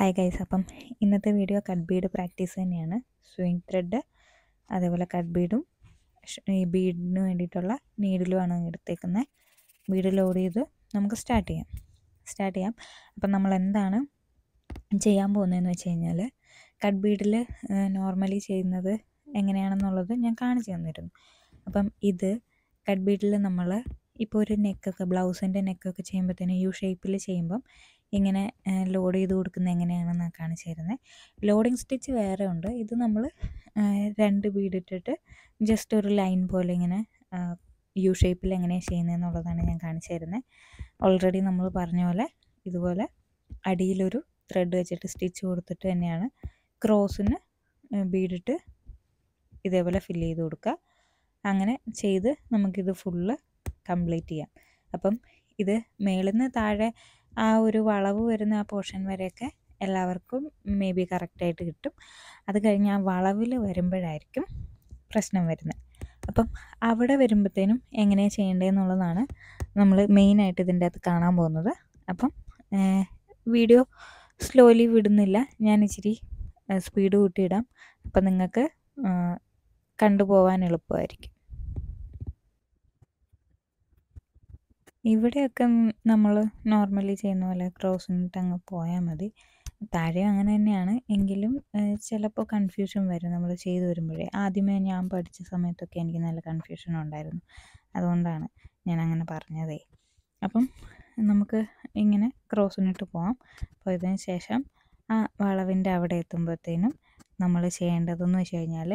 hi guys അപ്പം ഇന്നത്തെ video cut bead practice തന്നെയാണ് സ്വിങ് ത്രെഡ് അതേപോലെ കട്ട് ബീഡും ഈ ബീഡിന് വേണ്ടിയിട്ടുള്ള നീഡിലുമാണ് എടുത്തേക്കുന്നത് ബീഡ് ലോഡ് ചെയ്ത് നമുക്ക് സ്റ്റാർട്ട് ചെയ്യാം സ്റ്റാർട്ട് ചെയ്യാം അപ്പം നമ്മൾ എന്താണ് ചെയ്യാൻ പോകുന്നതെന്ന് വെച്ച് കഴിഞ്ഞാൽ കട്ട് ബീഡിൽ നോർമലി ചെയ്യുന്നത് എങ്ങനെയാണെന്നുള്ളത് ഞാൻ കാണിച്ചു തന്നിരുന്നു അപ്പം ഇത് കട്ട് ബീഡിൽ നമ്മൾ ഇപ്പോൾ ഒരു നെക്കൊക്കെ ബ്ലൗസിൻ്റെ നെക്കൊക്കെ ചെയ്യുമ്പോഴത്തേനും യു ഷേപ്പിൽ ചെയ്യുമ്പം ഇങ്ങനെ ലോഡ് ചെയ്ത് കൊടുക്കുന്നത് എങ്ങനെയാണെന്നാണ് കാണിച്ചു തരുന്നത് ലോഡിങ് സ്റ്റിച്ച് വേറെ ഉണ്ട് ഇത് നമ്മൾ രണ്ട് ബീഡിട്ടിട്ട് ജസ്റ്റ് ഒരു ലൈൻ പോലെ ഇങ്ങനെ യു ഷേപ്പിൽ എങ്ങനെയാണ് ചെയ്യുന്നതെന്നുള്ളതാണ് ഞാൻ കാണിച്ചു തരുന്നത് ഓൾറെഡി നമ്മൾ പറഞ്ഞ പോലെ ഇതുപോലെ അടിയിലൊരു ത്രെഡ് വെച്ചിട്ട് സ്റ്റിച്ച് കൊടുത്തിട്ട് തന്നെയാണ് ക്രോസിന് ബീഡിട്ട് ഇതേപോലെ ഫില്ല് ചെയ്ത് കൊടുക്കുക അങ്ങനെ ചെയ്ത് നമുക്കിത് ഫുള്ള് കംപ്ലീറ്റ് ചെയ്യാം അപ്പം ഇത് മേളിൽ നിന്ന് താഴെ ആ ഒരു വളവ് വരുന്ന ആ പോർഷൻ വരെയൊക്കെ എല്ലാവർക്കും മേ ബി കറക്റ്റായിട്ട് കിട്ടും അത് കഴിഞ്ഞ് ആ വളവിൽ വരുമ്പോഴായിരിക്കും പ്രശ്നം വരുന്നത് അപ്പം അവിടെ വരുമ്പോഴത്തേനും എങ്ങനെയാണ് ചെയ്യേണ്ടതെന്നുള്ളതാണ് നമ്മൾ മെയിനായിട്ട് ഇതിൻ്റെ അകത്ത് കാണാൻ പോകുന്നത് അപ്പം വീഡിയോ സ്ലോലി വിടുന്നില്ല ഞാൻ ഇച്ചിരി സ്പീഡ് കൂട്ടിയിടാം അപ്പം നിങ്ങൾക്ക് കണ്ടുപോകാൻ എളുപ്പമായിരിക്കും ഇവിടെയൊക്കെ നമ്മൾ നോർമലി ചെയ്യുന്ന പോലെ ക്രോസിനിട്ട് അങ്ങ് പോയാൽ മതി താഴെ അങ്ങനെ തന്നെയാണ് എങ്കിലും ചിലപ്പോൾ കൺഫ്യൂഷൻ വരും നമ്മൾ ചെയ്തു വരുമ്പോഴേ ആദ്യമേ ഞാൻ പഠിച്ച സമയത്തൊക്കെ എനിക്ക് നല്ല കൺഫ്യൂഷൻ ഉണ്ടായിരുന്നു അതുകൊണ്ടാണ് ഞാൻ അങ്ങനെ പറഞ്ഞതേ അപ്പം നമുക്ക് ഇങ്ങനെ ഇട്ട് പോവാം പോയതിന് ശേഷം ആ വളവിൻ്റെ അവിടെ എത്തുമ്പോഴത്തേനും നമ്മൾ ചെയ്യേണ്ടതെന്ന് വെച്ച് കഴിഞ്ഞാൽ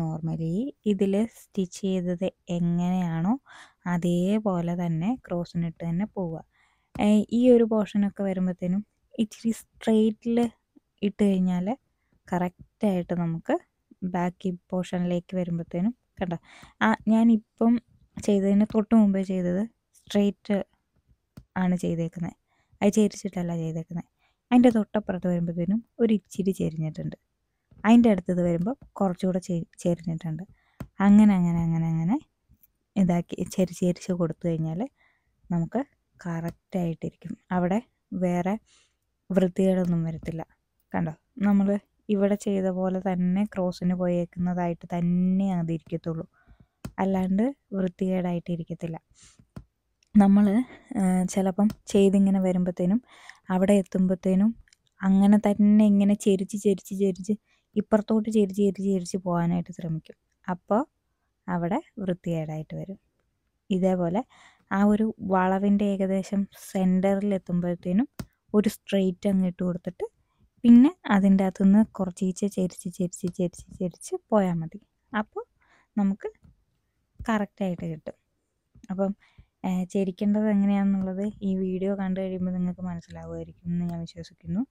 നോർമലി ഇതിൽ സ്റ്റിച്ച് ചെയ്തത് എങ്ങനെയാണോ അതേപോലെ തന്നെ ക്രോസിനിട്ട് തന്നെ പോവുക ഈ ഒരു പോർഷനൊക്കെ വരുമ്പോഴത്തേനും ഇച്ചിരി സ്ട്രെയിറ്റിൽ ഇട്ട് കഴിഞ്ഞാൽ കറക്റ്റായിട്ട് നമുക്ക് ബാക്കി പോർഷനിലേക്ക് വരുമ്പോഴത്തേനും കണ്ട ആ ഞാനിപ്പം ചെയ്തതിന് തൊട്ട് മുമ്പേ ചെയ്തത് സ്ട്രെയിറ്റ് ആണ് ചെയ്തേക്കുന്നത് അത് ചേരിച്ചിട്ടല്ല ചെയ്തേക്കുന്നത് അതിൻ്റെ തൊട്ടപ്പുറത്ത് വരുമ്പോഴത്തേനും ഒരു ഇച്ചിരി ചെരിഞ്ഞിട്ടുണ്ട് അതിൻ്റെ അടുത്തത് വരുമ്പോൾ കുറച്ചുകൂടെ ചെരിഞ്ഞിട്ടുണ്ട് അങ്ങനെ അങ്ങനെ അങ്ങനെ അങ്ങനെ ഇതാക്കി ചെരിച്ച് ചെരിച്ച് കൊടുത്തു കഴിഞ്ഞാൽ നമുക്ക് കറക്റ്റായിട്ടിരിക്കും അവിടെ വേറെ വൃത്തികളൊന്നും വരത്തില്ല കണ്ടോ നമ്മൾ ഇവിടെ ചെയ്ത പോലെ തന്നെ ക്രോസിന് പോയേക്കുന്നതായിട്ട് തന്നെ അതിരിക്കത്തുള്ളൂ അല്ലാണ്ട് വൃത്തികേടായിട്ടിരിക്കത്തില്ല നമ്മൾ ചിലപ്പം ചെയ്തിങ്ങനെ വരുമ്പോഴത്തേനും അവിടെ എത്തുമ്പോഴത്തേനും അങ്ങനെ തന്നെ ഇങ്ങനെ ചെരിച്ച് ചെരിച്ച് ചെരിച്ച് ഇപ്പുറത്തോട്ട് ചെരിച്ച് ചെരിച്ച് ചെരിച്ച് പോകാനായിട്ട് ശ്രമിക്കും അപ്പോൾ അവിടെ വൃത്തികേടായിട്ട് വരും ഇതേപോലെ ആ ഒരു വളവിൻ്റെ ഏകദേശം സെൻറ്ററിൽ എത്തുമ്പോഴത്തേനും ഒരു സ്ട്രെയിറ്റ് അങ്ങ് ഇട്ട് കൊടുത്തിട്ട് പിന്നെ അതിൻ്റെ അകത്തുനിന്ന് കുറച്ചീച്ച് ചെരിച്ച് ചെരിച്ച് ചെരിച്ച് ചെരിച്ച് പോയാൽ മതി അപ്പോൾ നമുക്ക് കറക്റ്റായിട്ട് കിട്ടും അപ്പം ചെരിക്കേണ്ടത് എങ്ങനെയാണെന്നുള്ളത് ഈ വീഡിയോ കണ്ടു കഴിയുമ്പോൾ നിങ്ങൾക്ക് മനസ്സിലാവുമായിരിക്കും എന്ന് ഞാൻ വിശ്വസിക്കുന്നു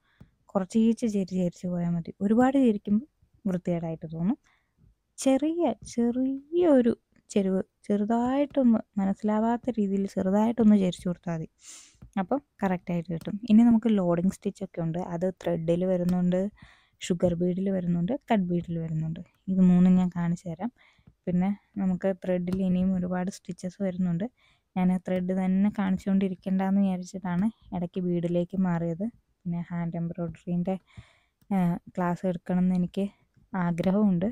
കുറച്ചീച്ച് ചെരി ചെരിച്ച് പോയാൽ മതി ഒരുപാട് ചെരിക്കുമ്പോൾ വൃത്തികേടായിട്ട് തോന്നും ചെറിയ ചെറിയൊരു ചെരുവ് ചെറുതായിട്ടൊന്ന് മനസ്സിലാവാത്ത രീതിയിൽ ചെറുതായിട്ടൊന്ന് ചരിച്ചു കൊടുത്താൽ മതി അപ്പം കറക്റ്റായിട്ട് കിട്ടും ഇനി നമുക്ക് ലോഡിങ് സ്റ്റിച്ചൊക്കെ ഉണ്ട് അത് ത്രെഡിൽ വരുന്നുണ്ട് ഷുഗർ ബീഡിൽ വരുന്നുണ്ട് കട്ട് ബീഡിൽ വരുന്നുണ്ട് ഇത് മൂന്നും ഞാൻ കാണിച്ചു തരാം പിന്നെ നമുക്ക് ത്രെഡിൽ ഇനിയും ഒരുപാട് സ്റ്റിച്ചസ് വരുന്നുണ്ട് ഞാൻ ത്രെഡ് തന്നെ കാണിച്ചുകൊണ്ടിരിക്കേണ്ടെന്ന് വിചാരിച്ചിട്ടാണ് ഇടയ്ക്ക് ബീഡിലേക്ക് മാറിയത് പിന്നെ ഹാൻഡ് എംബ്രോയ്ഡറിൻ്റെ ക്ലാസ് എടുക്കണം എന്ന് എനിക്ക് ആഗ്രഹമുണ്ട്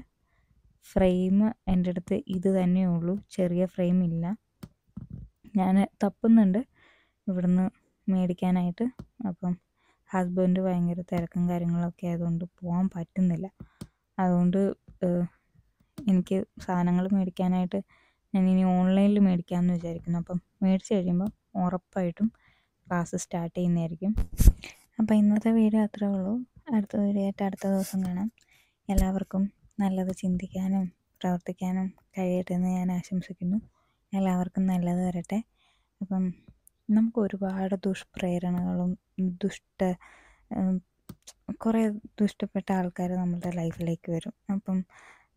ഫ്രെയിം എൻ്റെ അടുത്ത് ഇത് തന്നെ ഉള്ളൂ ചെറിയ ഫ്രെയിം ഇല്ല ഞാൻ തപ്പുന്നുണ്ട് ഇവിടുന്ന് മേടിക്കാനായിട്ട് അപ്പം ഹസ്ബൻഡ് ഭയങ്കര തിരക്കും കാര്യങ്ങളൊക്കെ ആയതുകൊണ്ട് പോകാൻ പറ്റുന്നില്ല അതുകൊണ്ട് എനിക്ക് സാധനങ്ങൾ മേടിക്കാനായിട്ട് ഞാൻ ഇനി ഓൺലൈനിൽ മേടിക്കാമെന്ന് വിചാരിക്കുന്നു അപ്പം മേടിച്ച് കഴിയുമ്പോൾ ഉറപ്പായിട്ടും ക്ലാസ് സ്റ്റാർട്ട് ചെയ്യുന്നതായിരിക്കും അപ്പം ഇന്നത്തെ വീഡിയോ അത്രേ ഉള്ളൂ അടുത്ത വീഡിയോ ആയിട്ട് അടുത്ത ദിവസം കാണാം എല്ലാവർക്കും നല്ലത് ചിന്തിക്കാനും പ്രവർത്തിക്കാനും കഴിയട്ടെ എന്ന് ഞാൻ ആശംസിക്കുന്നു എല്ലാവർക്കും നല്ലത് വരട്ടെ അപ്പം നമുക്ക് ഒരുപാട് ദുഷ്പ്രേരണകളും ദുഷ്ട കുറേ ദുഷ്ടപ്പെട്ട ആൾക്കാർ നമ്മളുടെ ലൈഫിലേക്ക് വരും അപ്പം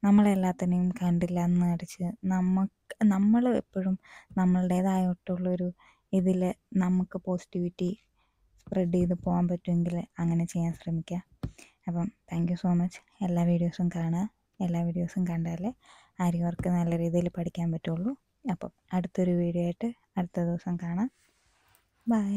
നമ്മളെല്ലാത്തിനെയും കണ്ടില്ല എന്ന് നടിച്ച് നമുക്ക് നമ്മൾ എപ്പോഴും നമ്മളുടേതായിട്ടുള്ളൊരു ഇതിൽ നമുക്ക് പോസിറ്റിവിറ്റി സ്പ്രെഡ് ചെയ്ത് പോകാൻ പറ്റുമെങ്കിൽ അങ്ങനെ ചെയ്യാൻ ശ്രമിക്കുക അപ്പം താങ്ക് യു സോ മച്ച് എല്ലാ വീഡിയോസും കാണുക എല്ലാ വീഡിയോസും കണ്ടാലേ ആര്യവർക്ക് നല്ല രീതിയിൽ പഠിക്കാൻ പറ്റുള്ളൂ അപ്പം അടുത്തൊരു വീഡിയോ ആയിട്ട് അടുത്ത ദിവസം കാണാം ബൈ